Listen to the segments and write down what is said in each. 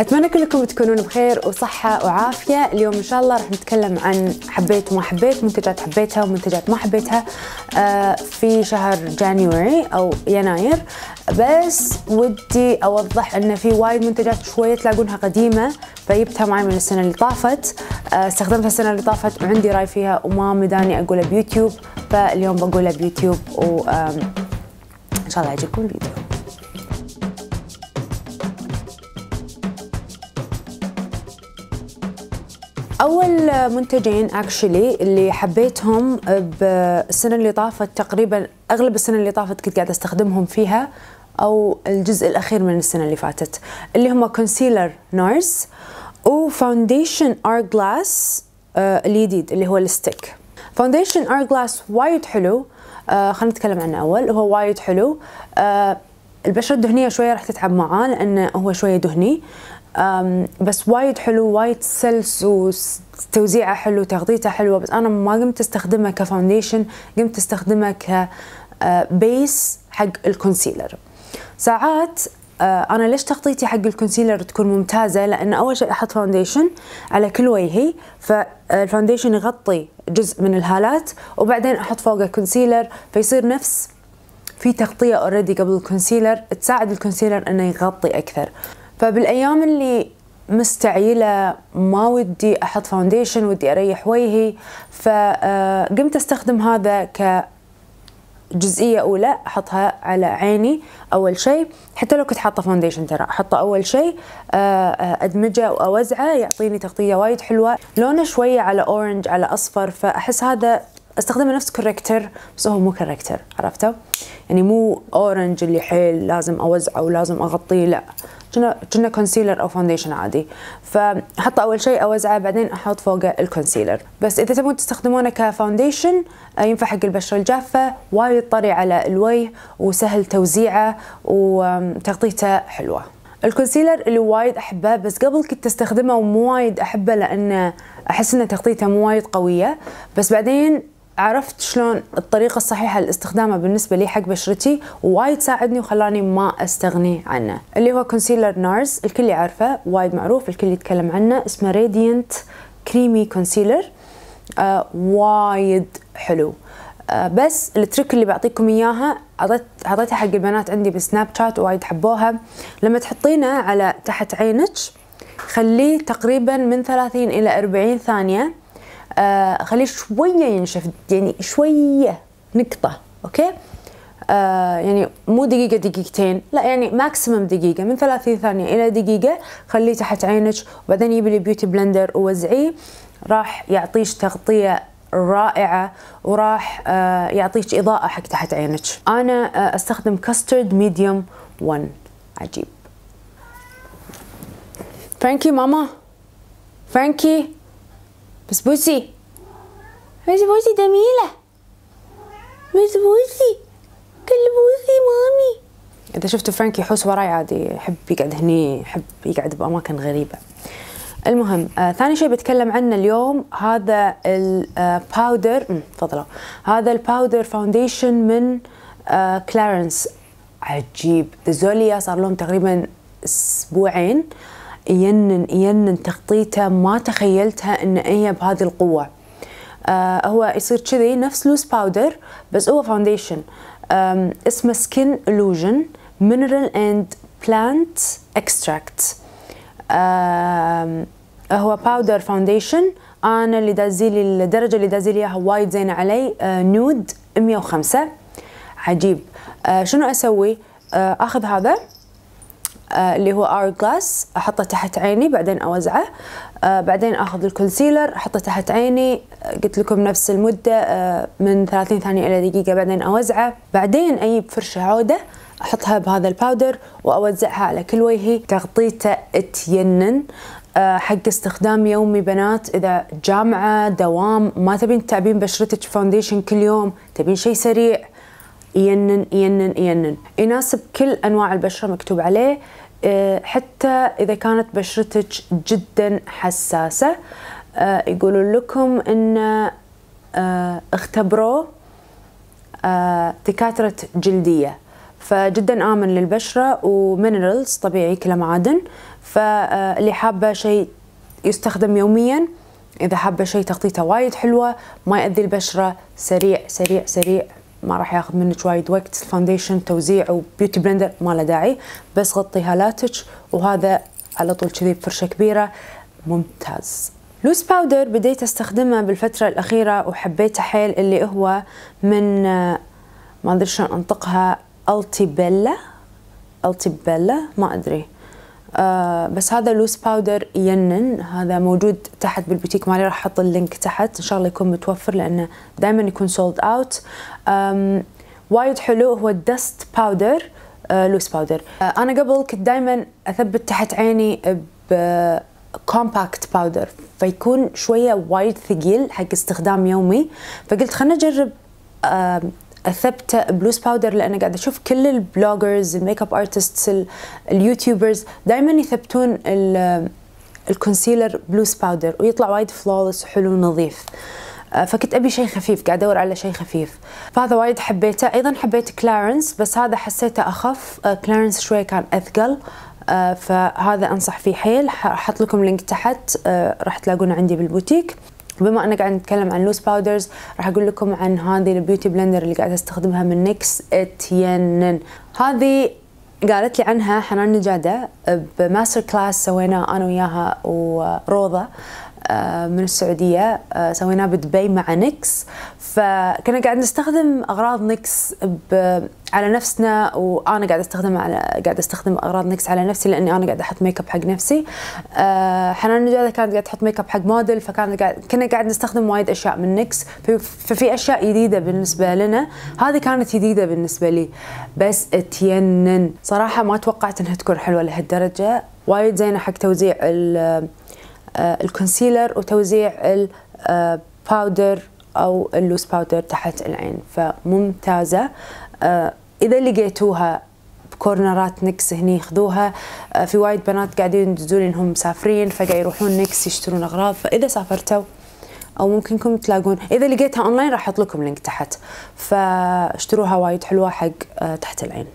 اتمنى كلكم تكونون بخير وصحه وعافيه اليوم ان شاء الله راح نتكلم عن حبيت وما حبيت منتجات حبيتها ومنتجات ما حبيتها آه، في شهر جانيوري او يناير بس ودي اوضح ان في وايد منتجات شويه تلاقونها قديمه فجبتها معي من السنه اللي طافت آه، استخدمتها السنه اللي طافت وعندي راي فيها وما مداني اقولها بيوتيوب فاليوم بقولها بيوتيوب و ان شاء الله يعجبكم الفيديو اول منتجين اكشلي اللي حبيتهم بالسنه اللي طافت تقريبا اغلب السنه اللي طافت كنت قاعده استخدمهم فيها او الجزء الاخير من السنه اللي فاتت اللي هم كونسيلر نارس وفاونديشن ار جلاس الجديد اللي هو الستيك فاونديشن ار جلاس وايد حلو آه، خلينا نتكلم عنه اول هو وايد حلو آه، البشره الدهنيه شويه راح تتعب معاه لانه هو شويه دهني بس وايد حلو وايد سلس وتوزيعه حلو تغطيته حلوه بس انا ما قمت استخدمه كفاونديشن قمت استخدمه كبيس أه، حق الكونسيلر ساعات أه، انا ليش تغطيتي حق الكونسيلر تكون ممتازه لان اول شيء احط فاونديشن على كل وجهي فالفاونديشن أه، يغطي جزء من الهالات وبعدين احط فوقه كونسيلر فيصير نفس في تغطيه اوريدي قبل الكونسيلر تساعد الكونسيلر انه يغطي اكثر فبالايام اللي مستعيلة ما ودي أحط فاونديشن ودي أريح وجهي فقمت آه، أستخدم هذا ك جزئية أولى أحطها على عيني أول شيء حتى لو كنت حاطة فاونديشن ترى أحطه أول شيء آه، آه، أدمجه وأوزعه يعطيني تغطية وايد حلوة لونه شوية على أورنج على أصفر فأحس هذا استخدمه نفس كوركتر بس هو مو كوركتر عرفته يعني مو أورنج اللي حيل لازم أوزعه ولازم أغطيه لا كنا كونسيلر او فاونديشن عادي فحط اول شيء اوزعه بعدين احط فوقه الكونسيلر بس اذا تبون تستخدمونه كفاونديشن آه، ينفع حق البشره الجافه وايد طري على الوجه وسهل توزيعه وتغطيته حلوه الكونسيلر اللي وايد احبه بس قبل كنت استخدمه ومو وايد احبه لانه احس ان تغطيته مو وايد قويه بس بعدين عرفت شلون الطريقة الصحيحة لاستخدامه بالنسبة لي حق بشرتي وايد ساعدني وخلاني ما استغني عنه اللي هو كونسيلر نارز الكل يعرفه وايد معروف الكل يتكلم عنه اسمه راديانت كريمي كونسيلر وايد حلو آه بس التريك اللي بعطيكم اياها عطيت عطيتها حق البنات عندي بسناب شات وايد حبوها لما تحطينه على تحت عينك خليه تقريبا من 30 الى 40 ثانيه آه، خليه شويه ينشف يعني شويه نقطه اوكي آه يعني مو دقيقة دقيقتين لا يعني ماكسيمم دقيقة من 30 ثانية إلى دقيقة خليه تحت عينك وبعدين جيبي البيوتي بلندر ووزعيه راح يعطيش تغطية رائعة وراح آه يعطيك إضاءة حق تحت عينك أنا آه أستخدم كاسترد ميديوم 1 عجيب فرانكي ماما فرانكي بس بوسي بس بوسي جميلة بس بوسي كل بوسي مامي إذا شفتوا فرانك يحوس وراي عادي يحب يقعد هني يحب يقعد بأماكن غريبة المهم آه ثاني شيء بتكلم عنه اليوم هذا الباودر آه، تفضلوا هذا الباودر فاونديشن من آه كلارنس عجيب زوليا صار لهم تقريبا اسبوعين آه ينن ينن تغطيته ما تخيلتها ان هي بهذه القوه آه هو يصير كذي نفس لوس باودر بس هو فاونديشن اسمه سكين الوجن مينرال اند بلانت اكستراكت هو باودر فاونديشن انا اللي دازيلي الدرجه اللي دازيلي اياها وايد زينه علي آه نود 105 عجيب آه شنو اسوي آه اخذ هذا آه، اللي هو اور جلاس احطه تحت عيني بعدين اوزعه آه، بعدين اخذ الكونسيلر احطه تحت عيني آه، قلت لكم نفس المده من 30 ثانيه الى دقيقه بعدين اوزعه بعدين اجيب فرشه عوده احطها بهذا الباودر واوزعها على كل وجهي تغطيته تينن حق استخدام يومي بنات اذا جامعه دوام ما تبين تعبين بشرتك فاونديشن كل يوم تبين شيء سريع ينن ينن ينن يناسب كل انواع البشره مكتوب عليه آه، حتى اذا كانت بشرتك جدا حساسه آه، يقولون لكم ان آه، اختبروه دكاتره جلديه فجدا امن للبشره ومينرالز طبيعي كله معادن فاللي حابه شيء يستخدم يوميا اذا حابه شيء تغطيته وايد حلوه ما ياذي البشره سريع سريع سريع ما راح ياخذ منك وايد وقت الفاونديشن توزيع وبيوتي بلندر ما له داعي بس غطي هالاتك وهذا على طول كذي بفرشه كبيره ممتاز لوس باودر بديت استخدمه بالفترة الأخيرة وحبيته حيل اللي هو من ما أدري شلون أنطقها التي التي بيلا ما أدري آه بس هذا لوس باودر ينن هذا موجود تحت بالبوتيك مالي راح احط اللينك تحت ان شاء الله يكون متوفر لانه دائما يكون سولد اوت وايد حلو هو الدست باودر آه لوس باودر آه انا قبل كنت دائما اثبت تحت عيني كومباكت باودر فيكون شويه وايد ثقيل حق استخدام يومي فقلت خلنا اجرب ثابته بلوز باودر لان قاعده اشوف كل البلوجرز الميك اب ارتستس اليوتيوبرز دائما يثبتون الكونسيلر بلوز باودر ويطلع وايد فلولس وحلو ونظيف آه، فكنت ابي شيء خفيف قاعد ادور على شيء خفيف فهذا وايد حبيته ايضا حبيت كلارنس بس هذا حسيته اخف كلارنس آه، شوي كان اثقل آه، فهذا انصح فيه حيل احط لكم لينك تحت راح تلاقونه عندي بالبوتيك بما انك قاعد نتكلم عن لوس باودرز راح اقول لكم عن هذه البيوتي بلندر اللي قاعده استخدمها من نيكس اتينن هذه قالت لي عنها حنان نجادة بماستر كلاس سويناه أنا وياها وروضة آه، من السعوديه آه، سويناه بدبي مع نكس فكنا قاعد نستخدم اغراض نكس على نفسنا وانا قاعد استخدم على قاعد استخدم اغراض نكس على نفسي لاني انا قاعد احط ميك اب حق نفسي آه، حنان نجاده كانت قاعد تحط ميك اب حق موديل فكانت قاعد كنا قاعد نستخدم وايد اشياء من نكس ففي اشياء جديده بالنسبه لنا هذه كانت جديده بالنسبه لي بس اتينن صراحه ما توقعت انها تكون حلوه لهالدرجه وايد زينه حق توزيع آه، الكونسيلر وتوزيع الباودر آه، او اللوس باودر تحت العين فممتازه آه، اذا لقيتوها كورنرات نكس هني خذوها في وايد بنات قاعدين يدزون انهم مسافرين فقاعد يروحون نكس يشترون اغراض فاذا سافرتوا او ممكنكم تلاقون اذا لقيتها اونلاين راح احط لكم لينك تحت فاشتروها وايد حلوه حق تحت العين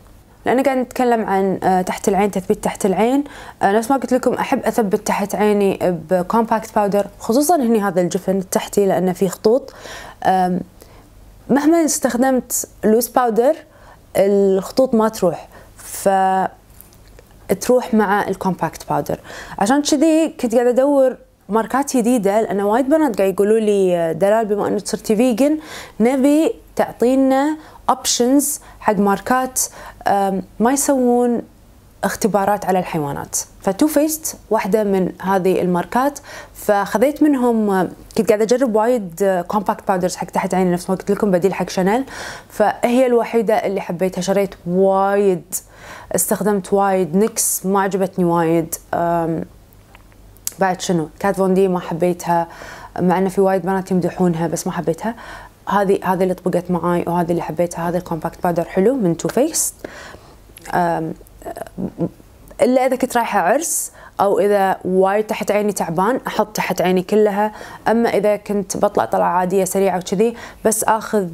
لأن قاعد نتكلم عن آه، تحت العين تثبيت تحت العين آه، نفس ما قلت لكم أحب أثبت تحت عيني بكومباكت باودر خصوصا هني هذا الجفن التحتي لأنه فيه خطوط مهما استخدمت لوس باودر الخطوط ما تروح ف تروح مع الكومباكت باودر عشان كذي كنت قاعده ادور ماركات جديده لان وايد بنات قاعد يقولوا لي آه، دلال بما انك صرتي فيجن نبي تعطينا اوبشنز حق ماركات ما يسوون اختبارات على الحيوانات فتو فيست واحده من هذه الماركات فخذيت منهم كنت قاعده اجرب وايد كومباكت آه، باودرز حق تحت عيني نفس ما قلت لكم بديل حق شانيل فهي الوحيده اللي حبيتها شريت وايد استخدمت وايد نكس ما عجبتني وايد بعد شنو كات فون دي ما حبيتها مع انه في وايد بنات يمدحونها بس ما حبيتها هذه هذه اللي طبقت معاي وهذه اللي حبيتها هذا الكومباكت بادر حلو من تو فيس الا اذا كنت رايحه عرس او اذا وايد تحت عيني تعبان احط تحت عيني كلها اما اذا كنت بطلع طلعه عاديه سريعه وكذي بس اخذ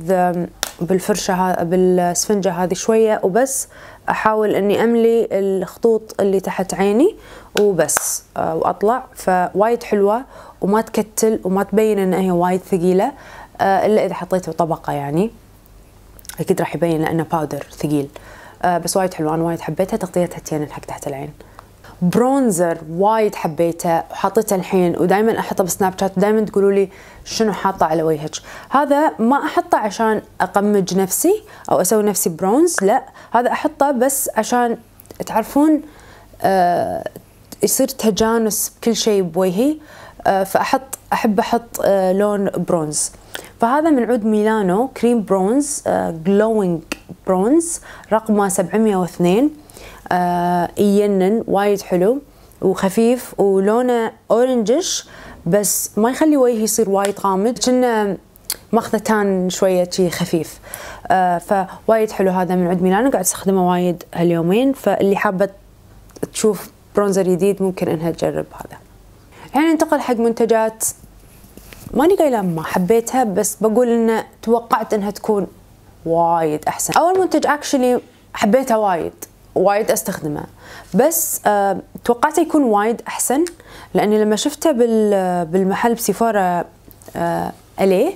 بالفرشه بالسفنجه هذه شويه وبس احاول اني املي الخطوط اللي تحت عيني وبس آه، واطلع فوايد حلوه وما تكتل وما تبين ان هي وايد ثقيله آه، الا اذا حطيته طبقه يعني اكيد راح يبين لانه باودر ثقيل آه، بس وايد حلو انا وايد حبيتها تغطيتها تين حق تحت العين برونزر وايد حبيته وحطيته الحين ودائما احطه بسناب شات ودائما تقولوا لي شنو حاطه على وجهك هذا ما احطه عشان اقمج نفسي او اسوي نفسي برونز لا هذا احطه بس عشان تعرفون آه يصير تجانس بكل شيء بوجهي آه فاحط احب احط آه لون برونز فهذا من عود ميلانو كريم برونز جلوينج آه، برونز رقمه 702 آه، ينن وايد حلو وخفيف ولونه اورنجش بس ما يخلي وجهي يصير وايد غامض كنا ماخذه تان شويه شي خفيف آه، فوايد حلو هذا من عود ميلانو قاعد استخدمه وايد هاليومين فاللي حابه تشوف برونزر جديد ممكن انها تجرب هذا الحين ننتقل حق منتجات ماني قايله ما حبيتها بس بقول ان توقعت انها تكون وايد احسن اول منتج اكشلي حبيته وايد وايد استخدمه بس أه توقعت يكون وايد احسن لاني لما شفته بالمحل بسفارة أه اليه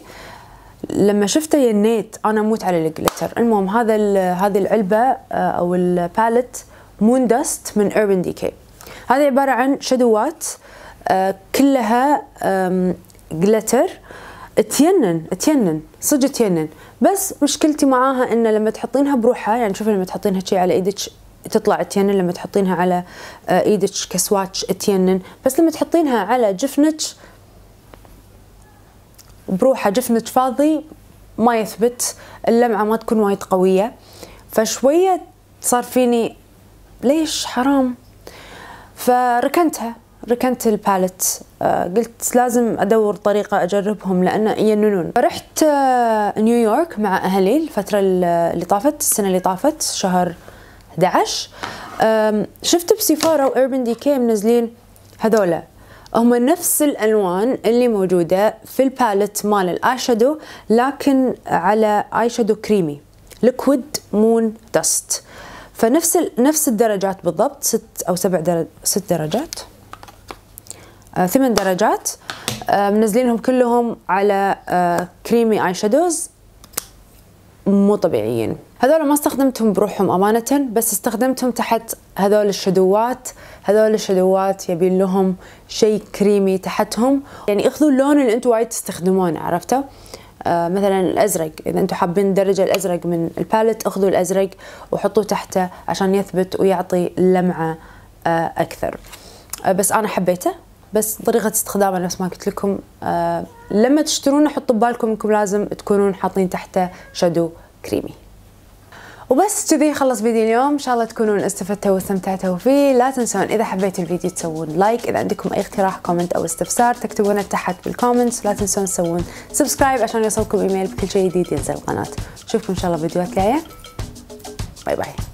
لما شفته ينيت انا اموت على الجلتر المهم هذا هذه العلبه أه او الباليت مون داست من اوربن ديكي هذه عباره عن شدوات أه كلها جلتر تينن تينن صدق تينن بس مشكلتي معاها انه لما تحطينها بروحها يعني شوفي لما تحطينها شي على ايدك تطلع تينن لما تحطينها على آه، ايدك كسواتش تينن بس لما تحطينها على جفنك بروحها جفنك فاضي ما يثبت اللمعه ما تكون وايد قويه فشويه صار فيني ليش حرام فركنتها ركنت الباليت آه، قلت لازم ادور طريقه اجربهم لان ينونون رحت آه، نيويورك مع اهلي الفتره اللي طافت السنه اللي طافت شهر 11 شفت بسيفارا واربن دي كي منزلين هذولا هم نفس الالوان اللي موجوده في الباليت مال الاي شادو لكن على اي شادو كريمي ليكويد مون دست فنفس نفس الدرجات بالضبط ست او سبع درج ست درجات آه، ثمان درجات آه، منزلينهم كلهم على كريمي اي شادوز مو طبيعيين هذول ما استخدمتهم بروحهم أمانة بس استخدمتهم تحت هذول الشدوات هذول الشدوات يبين لهم شيء كريمي تحتهم يعني اخذوا اللون اللي انتم وايد تستخدمونه عرفته آه مثلا الازرق اذا انتم حابين الدرجه الازرق من الباليت اخذوا الازرق وحطوه تحته عشان يثبت ويعطي لمعه آه اكثر آه بس انا حبيته بس طريقة استخدامه نفس ما قلت لكم آه لما تشترونه حطوا ببالكم انكم لازم تكونون حاطين تحته شادو كريمي وبس كذي خلص فيديو اليوم ان شاء الله تكونون استفدتوا واستمتعتوا فيه لا تنسون اذا حبيتوا الفيديو تسوون لايك اذا عندكم اي اقتراح كومنت او استفسار تكتبونه تحت بالكومنتس لا تنسون تسوون سبسكرايب عشان يوصلكم ايميل بكل شيء جديد ينزل القناه نشوفكم ان شاء الله فيديوهات جايه باي باي